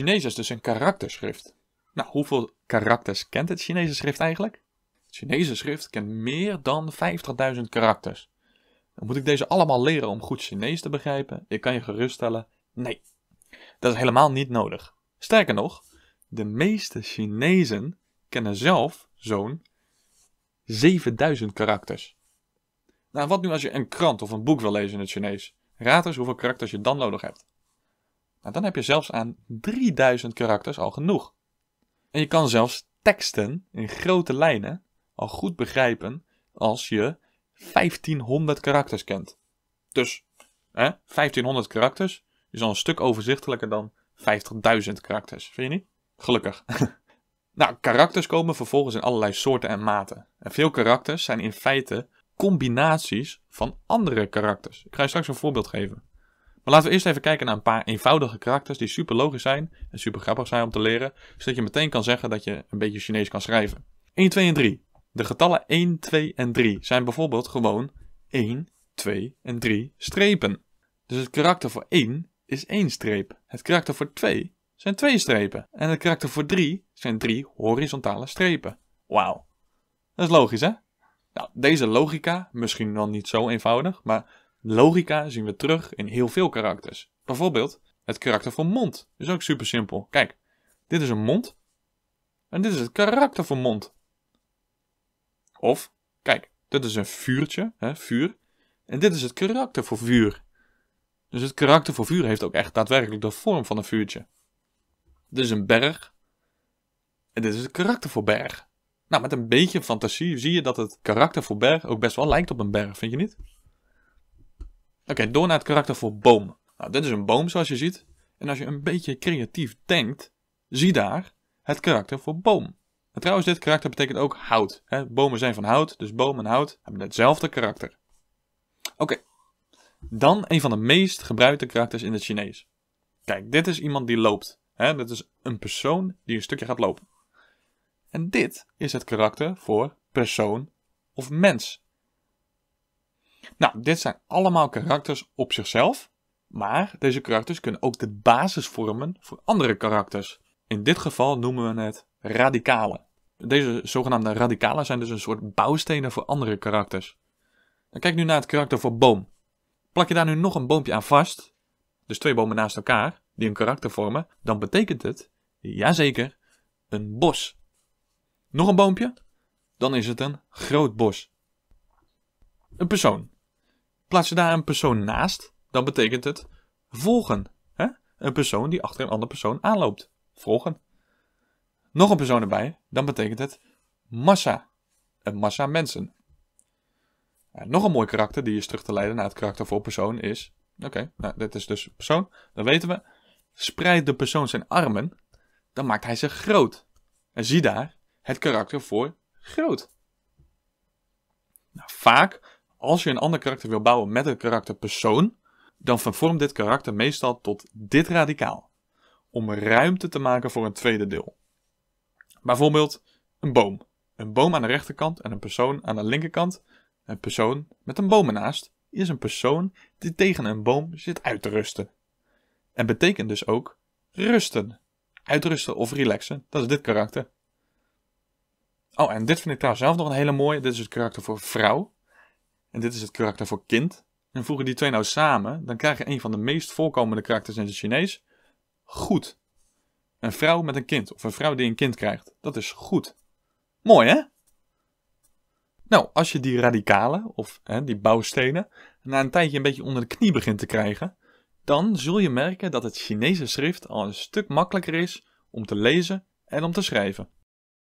Chinees is dus een karakterschrift. Nou, hoeveel karakters kent het Chinese schrift eigenlijk? Het Chinese schrift kent meer dan 50.000 karakters. Dan moet ik deze allemaal leren om goed Chinees te begrijpen? Ik kan je geruststellen, nee. Dat is helemaal niet nodig. Sterker nog, de meeste Chinezen kennen zelf zo'n 7000 karakters. Nou, wat nu als je een krant of een boek wil lezen in het Chinees? Raad eens hoeveel karakters je dan nodig hebt. Nou, dan heb je zelfs aan 3000 karakters al genoeg. En je kan zelfs teksten in grote lijnen al goed begrijpen als je 1500 karakters kent. Dus hè, 1500 karakters is al een stuk overzichtelijker dan 50.000 karakters, vind je niet? Gelukkig. nou, karakters komen vervolgens in allerlei soorten en maten. En veel karakters zijn in feite combinaties van andere karakters. Ik ga je straks een voorbeeld geven laten we eerst even kijken naar een paar eenvoudige karakters die super logisch zijn en super grappig zijn om te leren, zodat je meteen kan zeggen dat je een beetje Chinees kan schrijven. 1, 2 en 3. De getallen 1, 2 en 3 zijn bijvoorbeeld gewoon 1, 2 en 3 strepen. Dus het karakter voor 1 is 1 streep. Het karakter voor 2 zijn 2 strepen. En het karakter voor 3 zijn 3 horizontale strepen. Wauw. Dat is logisch, hè? Nou, deze logica, misschien dan niet zo eenvoudig, maar Logica zien we terug in heel veel karakters. Bijvoorbeeld het karakter van mond. Is ook super simpel. Kijk, dit is een mond. En dit is het karakter van mond. Of, kijk, dit is een vuurtje, hè, vuur. En dit is het karakter voor vuur. Dus het karakter voor vuur heeft ook echt daadwerkelijk de vorm van een vuurtje. Dit is een berg. En dit is het karakter voor berg. Nou, met een beetje fantasie zie je dat het karakter voor berg ook best wel lijkt op een berg, vind je niet? Oké, door naar het karakter voor boom. Nou, dit is een boom zoals je ziet. En als je een beetje creatief denkt, zie daar het karakter voor boom. En trouwens, dit karakter betekent ook hout. Hè? Bomen zijn van hout, dus boom en hout hebben hetzelfde karakter. Oké, dan een van de meest gebruikte karakters in het Chinees. Kijk, dit is iemand die loopt. Hè? Dit is een persoon die een stukje gaat lopen. En dit is het karakter voor persoon of mens. Nou, dit zijn allemaal karakters op zichzelf, maar deze karakters kunnen ook de basis vormen voor andere karakters. In dit geval noemen we het radicalen. Deze zogenaamde radicalen zijn dus een soort bouwstenen voor andere karakters. Dan kijk nu naar het karakter voor boom. Plak je daar nu nog een boompje aan vast, dus twee bomen naast elkaar, die een karakter vormen, dan betekent het, jazeker, een bos. Nog een boompje? Dan is het een groot bos. Een persoon. Plaats je daar een persoon naast, dan betekent het volgen. Hè? Een persoon die achter een andere persoon aanloopt. Volgen. Nog een persoon erbij, dan betekent het massa. Een massa mensen. nog een mooi karakter die is terug te leiden naar het karakter voor persoon is. Oké, nou, dit is dus persoon. Dan weten we. Spreidt de persoon zijn armen, dan maakt hij zich groot. En zie daar het karakter voor groot. Nou, vaak als je een ander karakter wil bouwen met het karakter persoon, dan vervormt dit karakter meestal tot dit radicaal. Om ruimte te maken voor een tweede deel. Bijvoorbeeld een boom. Een boom aan de rechterkant en een persoon aan de linkerkant. Een persoon met een boom ernaast is een persoon die tegen een boom zit uit te rusten. En betekent dus ook rusten. Uitrusten of relaxen, dat is dit karakter. Oh, en dit vind ik trouwens zelf nog een hele mooie. Dit is het karakter voor vrouw en dit is het karakter voor kind. En voegen die twee nou samen, dan krijg je een van de meest voorkomende karakters in het Chinees. Goed. Een vrouw met een kind, of een vrouw die een kind krijgt. Dat is goed. Mooi hè? Nou, als je die radicalen, of hè, die bouwstenen, na een tijdje een beetje onder de knie begint te krijgen, dan zul je merken dat het Chinese schrift al een stuk makkelijker is om te lezen en om te schrijven.